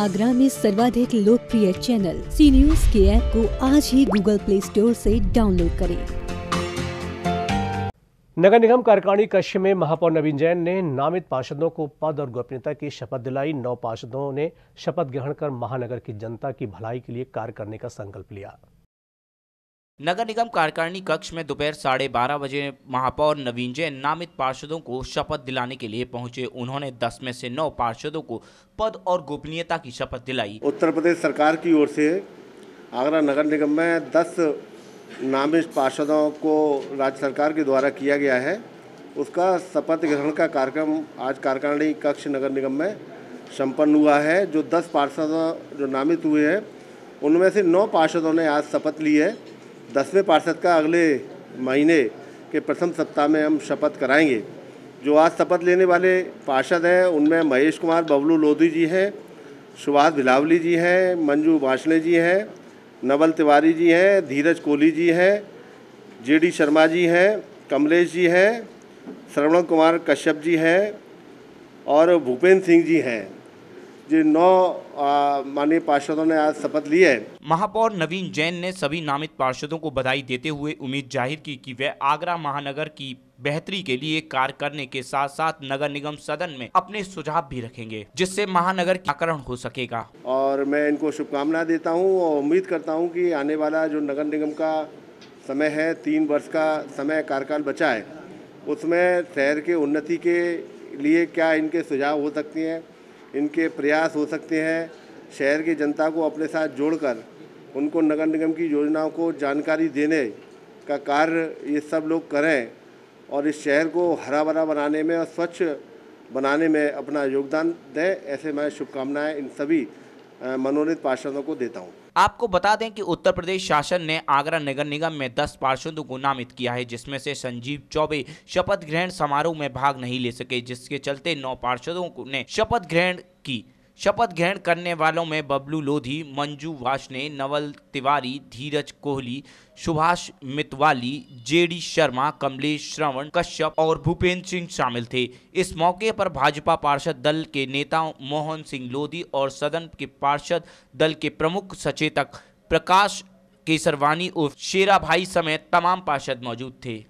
आगरा में सर्वाधिक लोकप्रिय चैनल सी न्यूज के ऐप को आज ही गूगल प्ले स्टोर से डाउनलोड करें नगर निगम कार्यकारिणी कक्ष में महापौर नवीन जैन ने नामित पार्षदों को पद और गोपनीयता की शपथ दिलाई नौ पार्षदों ने शपथ ग्रहण कर महानगर की जनता की भलाई के लिए कार्य करने का संकल्प लिया नगर निगम कार्यकारिणी कक्ष में दोपहर साढ़े बारह बजे महापौर नवीन जैन नामित पार्षदों को शपथ दिलाने के लिए पहुंचे उन्होंने दस में से नौ पार्षदों को पद और गोपनीयता की शपथ दिलाई उत्तर प्रदेश सरकार की ओर से आगरा नगर निगम में दस नामित पार्षदों को राज्य सरकार के द्वारा किया गया है उसका शपथ ग्रहण का कार्यक्रम आज कार्यकारिणी कक्ष नगर निगम में संपन्न हुआ है जो दस पार्षद जो नामित हुए हैं उनमें से नौ पार्षदों ने आज शपथ ली है दसवें पार्षद का अगले महीने के प्रथम सप्ताह में हम शपथ कराएंगे जो आज शपथ लेने वाले पार्षद हैं उनमें महेश कुमार बबलू लोधी जी हैं सुभाष भिलावली जी हैं मंजू बांसले जी हैं नवल तिवारी जी हैं धीरज कोहली जी हैं जे डी शर्मा जी हैं कमलेश जी हैं श्रवण कुमार कश्यप जी हैं और भूपेंद्र सिंह जी हैं जो नौ माननीय पार्षदों ने आज शपथ ली है महापौर नवीन जैन ने सभी नामित पार्षदों को बधाई देते हुए उम्मीद जाहिर की कि वे आगरा महानगर की बेहतरी के लिए कार्य करने के साथ साथ नगर निगम सदन में अपने सुझाव भी रखेंगे जिससे महानगर आकरण हो सकेगा और मैं इनको शुभकामना देता हूँ और उम्मीद करता हूँ की आने वाला जो नगर निगम का समय है तीन वर्ष का समय कार्यकाल बचा है उसमें शहर के उन्नति के लिए क्या इनके सुझाव हो सकती हैं इनके प्रयास हो सकते हैं शहर की जनता को अपने साथ जोड़कर उनको नगर निगम की योजनाओं को जानकारी देने का कार्य ये सब लोग करें और इस शहर को हरा भरा बनाने में और स्वच्छ बनाने में अपना योगदान दें ऐसे मैं शुभकामनाएं इन सभी मनोनीत पार्षदों को देता हूँ आपको बता दें कि उत्तर प्रदेश शासन ने आगरा नगर निगम में दस पार्षदों को नामित किया है जिसमें से संजीव चौबे शपथ ग्रहण समारोह में भाग नहीं ले सके जिसके चलते नौ पार्षदों ने शपथ ग्रहण की शपथ ग्रहण करने वालों में बबलू लोधी मंजू वाशने नवल तिवारी धीरज कोहली सुभाष मितवाली जेडी शर्मा कमलेश श्रवण कश्यप और भूपेंद्र सिंह शामिल थे इस मौके पर भाजपा पार्षद दल के नेताओं मोहन सिंह लोधी और सदन के पार्षद दल के प्रमुख सचेतक प्रकाश केसरवानी उर्फ शेरा भाई समेत तमाम पार्षद मौजूद थे